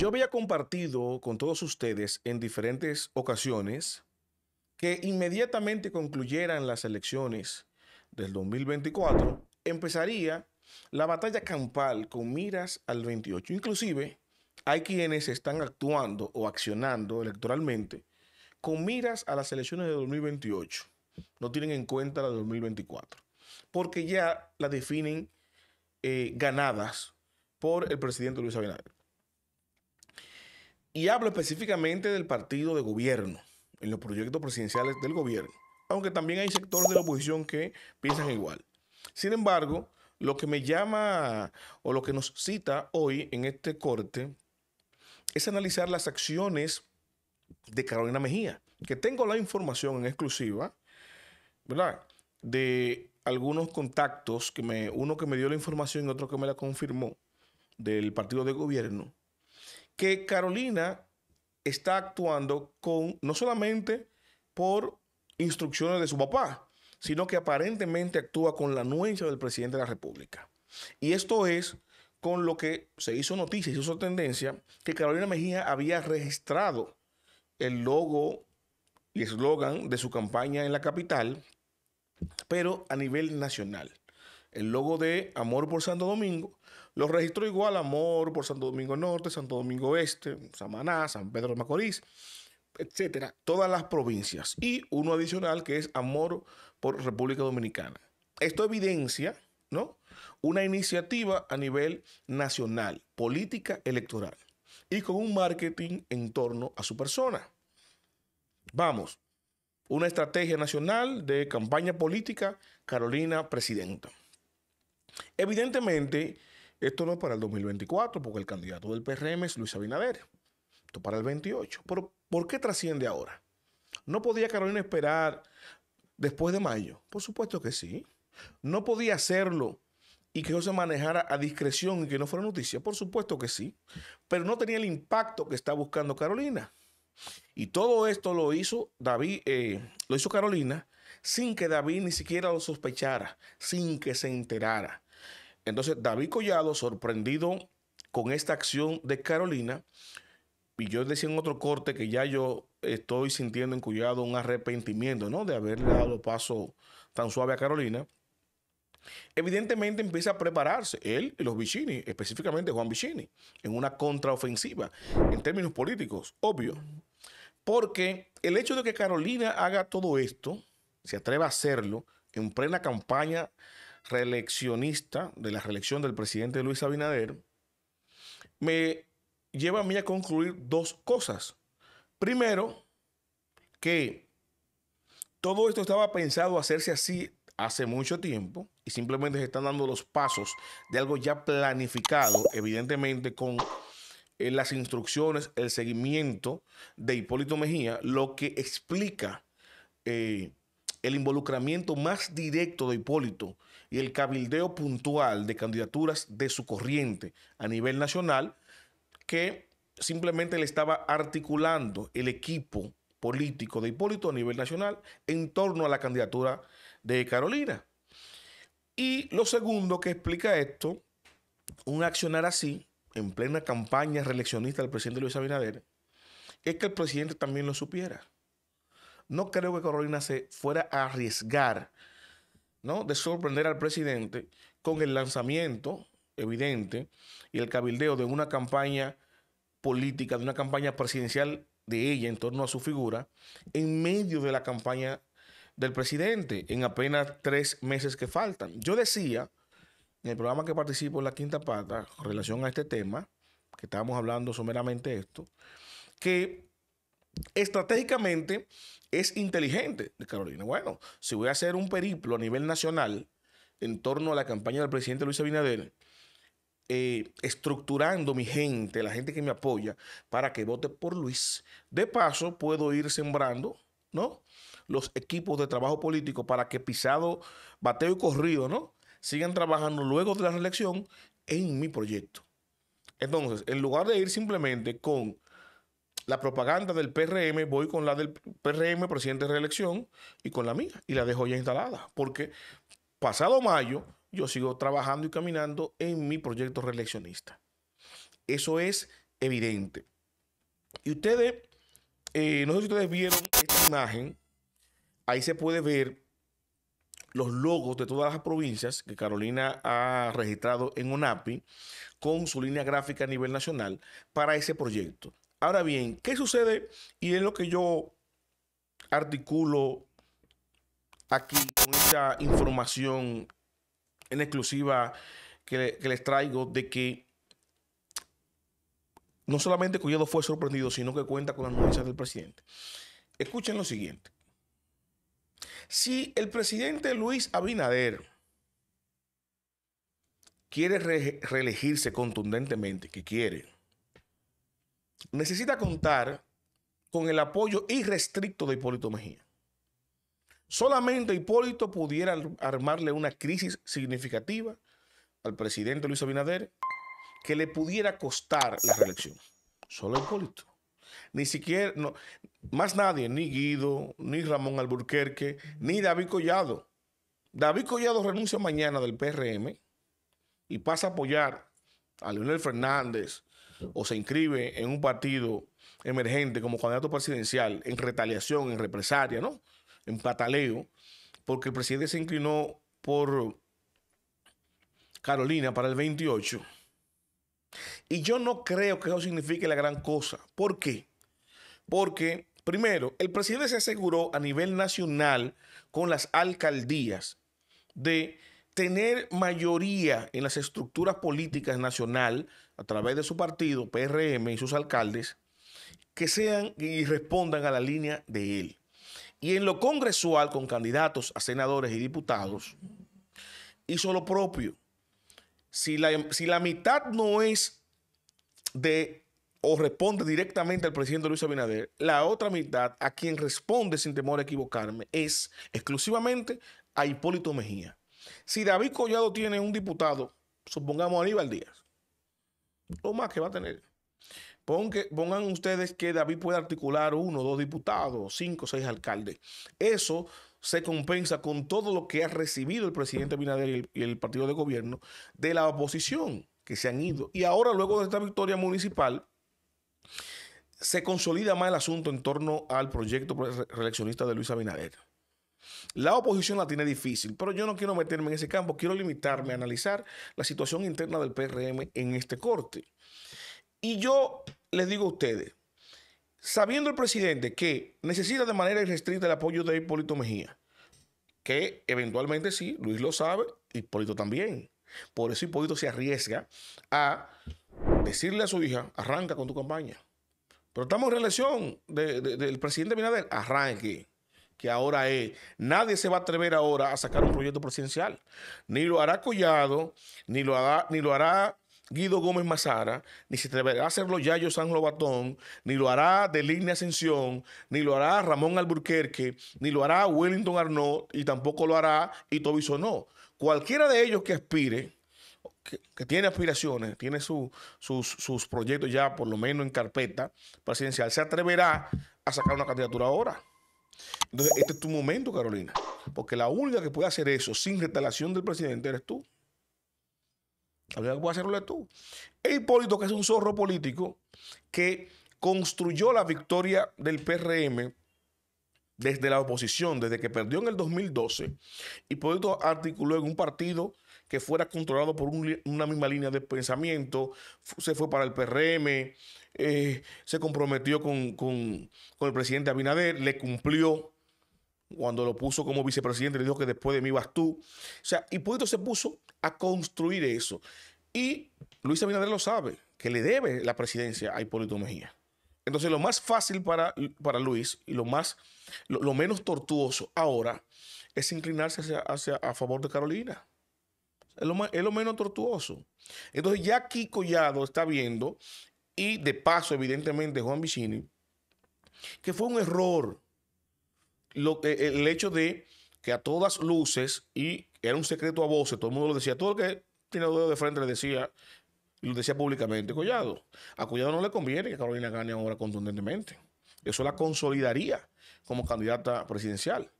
Yo había compartido con todos ustedes en diferentes ocasiones que inmediatamente concluyeran las elecciones del 2024, empezaría la batalla campal con miras al 28. Inclusive hay quienes están actuando o accionando electoralmente con miras a las elecciones de 2028. No tienen en cuenta la de 2024, porque ya la definen eh, ganadas por el presidente Luis Abinader. Y hablo específicamente del partido de gobierno, en los proyectos presidenciales del gobierno, aunque también hay sectores de la oposición que piensan igual. Sin embargo, lo que me llama o lo que nos cita hoy en este corte es analizar las acciones de Carolina Mejía, que tengo la información en exclusiva, ¿verdad? De algunos contactos, que me, uno que me dio la información y otro que me la confirmó del partido de gobierno, que Carolina está actuando con no solamente por instrucciones de su papá, sino que aparentemente actúa con la anuencia del presidente de la República. Y esto es con lo que se hizo noticia, se hizo tendencia, que Carolina Mejía había registrado el logo y eslogan de su campaña en la capital, pero a nivel nacional. El logo de Amor por Santo Domingo los registró igual, Amor, por Santo Domingo Norte, Santo Domingo Este, Samaná, San Pedro de Macorís, etcétera, todas las provincias. Y uno adicional que es Amor por República Dominicana. Esto evidencia, ¿no? Una iniciativa a nivel nacional, política electoral, y con un marketing en torno a su persona. Vamos, una estrategia nacional de campaña política, Carolina Presidenta. Evidentemente, esto no es para el 2024, porque el candidato del PRM es Luis Abinader. Esto para el 28. Pero, ¿por qué trasciende ahora? ¿No podía Carolina esperar después de mayo? Por supuesto que sí. ¿No podía hacerlo y que eso se manejara a discreción y que no fuera noticia? Por supuesto que sí. Pero no tenía el impacto que está buscando Carolina. Y todo esto lo hizo David, eh, lo hizo Carolina, sin que David ni siquiera lo sospechara, sin que se enterara. Entonces, David Collado, sorprendido con esta acción de Carolina, y yo decía en otro corte que ya yo estoy sintiendo en Collado un arrepentimiento, ¿no? De haberle dado paso tan suave a Carolina. Evidentemente empieza a prepararse él y los Vicini, específicamente Juan Vicini, en una contraofensiva en términos políticos, obvio. Porque el hecho de que Carolina haga todo esto, se atreva a hacerlo en plena campaña reeleccionista de la reelección del presidente Luis Abinader, me lleva a mí a concluir dos cosas. Primero, que todo esto estaba pensado hacerse así hace mucho tiempo y simplemente se están dando los pasos de algo ya planificado, evidentemente con eh, las instrucciones, el seguimiento de Hipólito Mejía, lo que explica eh, el involucramiento más directo de Hipólito y el cabildeo puntual de candidaturas de su corriente a nivel nacional, que simplemente le estaba articulando el equipo político de Hipólito a nivel nacional en torno a la candidatura de Carolina. Y lo segundo que explica esto, un accionar así, en plena campaña reeleccionista del presidente Luis Abinader, es que el presidente también lo supiera no creo que Carolina se fuera a arriesgar, ¿no? De sorprender al presidente con el lanzamiento evidente y el cabildeo de una campaña política, de una campaña presidencial de ella en torno a su figura, en medio de la campaña del presidente, en apenas tres meses que faltan. Yo decía, en el programa que participo en la Quinta Pata, en relación a este tema, que estábamos hablando someramente esto, que estratégicamente es inteligente de Carolina. Bueno, si voy a hacer un periplo a nivel nacional en torno a la campaña del presidente Luis Abinader, eh, estructurando mi gente, la gente que me apoya, para que vote por Luis. De paso, puedo ir sembrando, ¿no? Los equipos de trabajo político para que pisado, bateo y corrido, ¿no? Sigan trabajando luego de la reelección en mi proyecto. Entonces, en lugar de ir simplemente con la propaganda del PRM, voy con la del PRM, presidente de reelección, y con la mía, y la dejo ya instalada, porque pasado mayo yo sigo trabajando y caminando en mi proyecto reeleccionista. Eso es evidente. Y ustedes, eh, no sé si ustedes vieron esta imagen, ahí se puede ver los logos de todas las provincias que Carolina ha registrado en ONAPI con su línea gráfica a nivel nacional para ese proyecto. Ahora bien, ¿qué sucede? Y es lo que yo articulo aquí con esta información en exclusiva que, les traigo de que no solamente Collado fue sorprendido, sino que cuenta con las noticias del presidente. Escuchen lo siguiente. Si el presidente Luis Abinader quiere reelegirse contundentemente, que quiere, necesita contar con el apoyo irrestricto de Hipólito Mejía. Solamente Hipólito pudiera armarle una crisis significativa al presidente Luis Abinader que le pudiera costar la reelección. Solo Hipólito. Ni siquiera, más nadie, ni Guido, ni Ramón Alburquerque, ni David Collado. David Collado renuncia mañana del PRM y pasa a apoyar a Leonel Fernández, o se inscribe en un partido emergente como candidato presidencial en retaliación, en represalia, ¿no? En pataleo, porque el presidente se inclinó por Carolina para el 28. Y yo no creo que eso signifique la gran cosa. ¿Por qué? Porque, primero, el presidente se aseguró a nivel nacional con las alcaldías de tener mayoría en las estructuras políticas nacional a través de su partido, PRM y sus alcaldes, que sean y respondan a la línea de él. Y en lo congresual, con candidatos a senadores y diputados, hizo lo propio. Si la, si la mitad no es de o responde directamente al presidente Luis Abinader, la otra mitad a quien responde sin temor a equivocarme es exclusivamente a Hipólito Mejía. Si David Collado tiene un diputado, supongamos a Aníbal Díaz, lo más que va a tener. pongan ustedes que David puede articular uno, dos diputados, cinco, seis alcaldes. Eso se compensa con todo lo que ha recibido el presidente Binader y el, partido de gobierno de la oposición que se han ido. Y ahora, luego de esta victoria municipal, se consolida más el asunto en torno al proyecto reeleccionista de Luis Abinader. La oposición la tiene difícil, pero yo no quiero meterme en ese campo, quiero limitarme a analizar la situación interna del PRM en este corte. Y yo les digo a ustedes, sabiendo el presidente que necesita de manera irrestricta el apoyo de Hipólito Mejía, que eventualmente sí, Luis lo sabe, Hipólito también. Por eso Hipólito se arriesga a decirle a su hija, arranca con tu campaña. Pero estamos en relación del presidente Binader, arranque que ahora es, nadie se va a atrever ahora a sacar un proyecto presidencial. Ni lo hará Collado, ni lo hará, Guido Gómez Mazara, ni se atreverá a hacerlo Yayo San Lobatón, ni lo hará Deligne Ascensión, ni lo hará Ramón Alburquerque, ni lo hará Wellington Arnaud, y tampoco lo hará Ito Bisonó. Cualquiera de ellos que aspire, que, tiene aspiraciones, tiene sus proyectos ya por lo menos en carpeta presidencial, se atreverá a sacar una candidatura ahora. Entonces, este es tu momento, Carolina, porque la única que puede hacer eso sin retalación del presidente eres tú. La única que puede hacerlo eres tú. E Hipólito, que es un zorro político, que construyó la victoria del PRM desde la oposición, desde que perdió en el 2012, Hipólito articuló en un partido que fuera controlado por una misma línea de pensamiento, se fue para el PRM, eh, se comprometió con, el presidente Abinader, le cumplió cuando lo puso como vicepresidente, le dijo que después de mí vas tú. O sea, Hipólito se puso a construir eso. Y Luis Abinader lo sabe, que le debe la presidencia a Hipólito Mejía. Entonces, lo más fácil para, para Luis y lo, más, lo, menos tortuoso ahora es inclinarse hacia, a favor de Carolina. Es lo, es lo, menos tortuoso. Entonces ya aquí Collado está viendo y de paso, evidentemente, Juan Vicini, que fue un error lo, el hecho de que a todas luces, y era un secreto a voces, todo el mundo lo decía, todo el que tiene dedo de frente le decía, lo decía públicamente Collado. A Collado no le conviene que Carolina gane ahora contundentemente. Eso la consolidaría como candidata presidencial.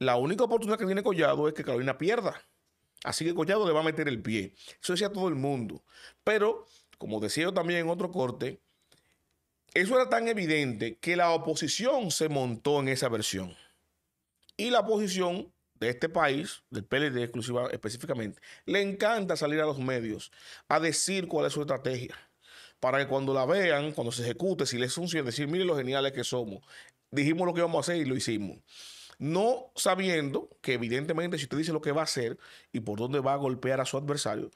La única oportunidad que tiene Collado es que Carolina pierda. Así que Collado le va a meter el pie. Eso decía todo el mundo. Pero como decía yo también en otro corte, eso era tan evidente que la oposición se montó en esa versión. Y la oposición de este país, del PLD exclusiva específicamente, le encanta salir a los medios a decir cuál es su estrategia. Para que cuando la vean, cuando se ejecute, si les funciona, decir, miren lo geniales que somos. Dijimos lo que íbamos a hacer y lo hicimos. No sabiendo que evidentemente si usted dice lo que va a hacer y por dónde va a golpear a su adversario,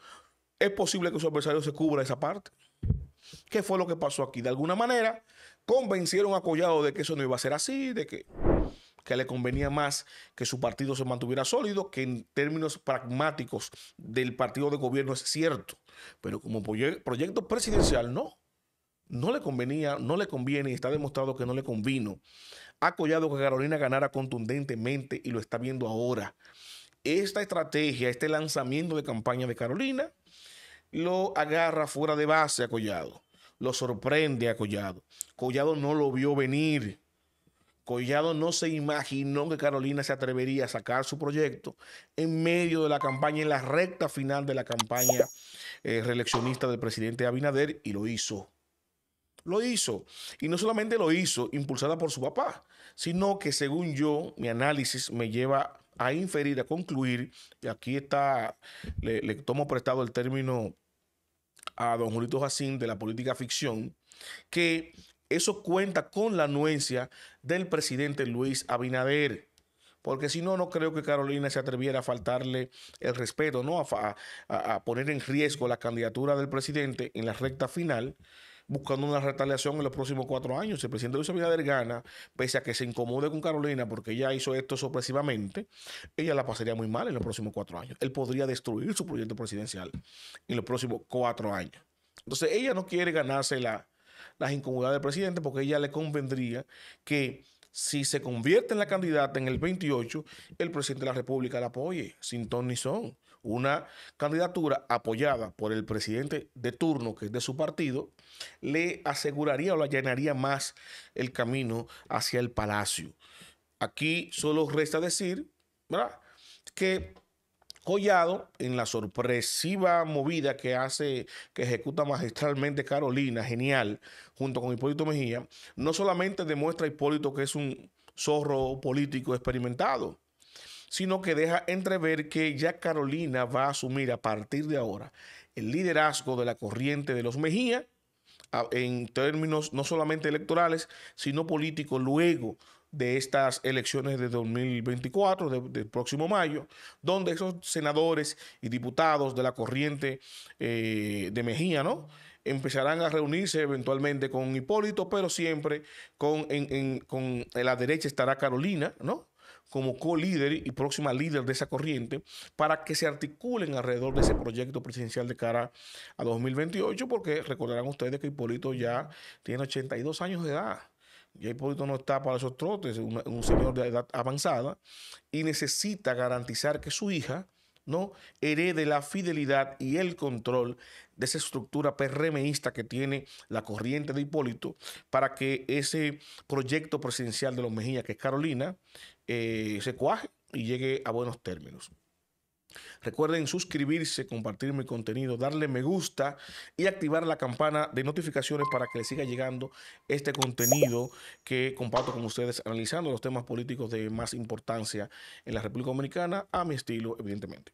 es posible que su adversario se cubra esa parte. ¿Qué fue lo que pasó aquí? De alguna manera, convencieron a Collado de que eso no iba a ser así, de que, que le convenía más que su partido se mantuviera sólido, que en términos pragmáticos del partido de gobierno es cierto, pero como proyecto presidencial no. No le convenía, no le conviene y está demostrado que no le convino. Ha Collado que Carolina ganara contundentemente y lo está viendo ahora esta estrategia, este lanzamiento de campaña de Carolina, lo agarra fuera de base a Collado. Lo sorprende a Collado. Collado no lo vio venir. Collado no se imaginó que Carolina se atrevería a sacar su proyecto en medio de la campaña, en la recta final de la campaña eh, reeleccionista del presidente Abinader, y lo hizo. Lo hizo. Y no solamente lo hizo impulsada por su papá, sino que según yo, mi análisis me lleva a inferir, a concluir, y aquí está, le, tomo prestado el término a don Julito Jacín de la política ficción, que eso cuenta con la anuencia del presidente Luis Abinader. Porque si no, no creo que Carolina se atreviera a faltarle el respeto, ¿no? a poner en riesgo la candidatura del presidente en la recta final buscando una retaliación en los próximos cuatro años. Si el presidente Luis Abinader gana, pese a que se incomode con Carolina porque ella hizo esto sorpresivamente, ella la pasaría muy mal en los próximos cuatro años. Él podría destruir su proyecto presidencial en los próximos cuatro años. Entonces, ella no quiere ganarse las incomodidades del presidente porque ella le convendría que si se convierte en la candidata en el 28, el presidente de la República la apoye, sin ton ni son una candidatura apoyada por el presidente de turno, que es de su partido, le aseguraría o le allanaría más el camino hacia el palacio. Aquí solo resta decir, Que Collado, en la sorpresiva movida que hace, que ejecuta magistralmente Carolina, genial, junto con Hipólito Mejía, no solamente demuestra a Hipólito que es un zorro político experimentado, sino que deja entrever que ya Carolina va a asumir a partir de ahora el liderazgo de la corriente de los Mejía en términos no solamente electorales, sino políticos luego de estas elecciones de 2024, del próximo mayo, donde esos senadores y diputados de la corriente eh, de Mejía, ¿no? Empezarán a reunirse eventualmente con Hipólito, pero siempre con, con la derecha estará Carolina, ¿no? como co-líder y próxima líder de esa corriente para que se articulen alrededor de ese proyecto presidencial de cara a 2028, porque recordarán ustedes que Hipólito ya tiene 82 años de edad. Ya Hipólito no está para esos trotes, un, un señor de edad avanzada, y necesita garantizar que su hija, ¿no? herede la fidelidad y el control de esa estructura PRMista que tiene la corriente de Hipólito para que ese proyecto presidencial de los Mejía, que es Carolina, eh, se cuaje y llegue a buenos términos. Recuerden suscribirse, compartir mi contenido, darle me gusta y activar la campana de notificaciones para que les siga llegando este contenido que comparto con ustedes analizando los temas políticos de más importancia en la República Dominicana a mi estilo, evidentemente.